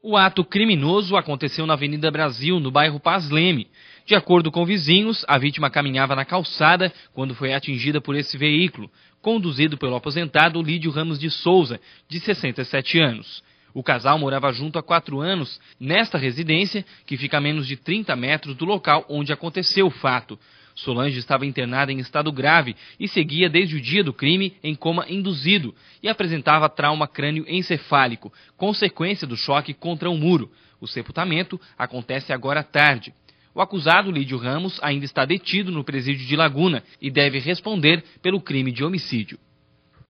O ato criminoso aconteceu na Avenida Brasil, no bairro Paz Leme. De acordo com vizinhos, a vítima caminhava na calçada quando foi atingida por esse veículo, conduzido pelo aposentado Lídio Ramos de Souza, de 67 anos. O casal morava junto há quatro anos nesta residência, que fica a menos de 30 metros do local onde aconteceu o fato. Solange estava internada em estado grave e seguia desde o dia do crime em coma induzido e apresentava trauma crânioencefálico, consequência do choque contra o um muro. O sepultamento acontece agora à tarde. O acusado Lídio Ramos ainda está detido no presídio de Laguna e deve responder pelo crime de homicídio.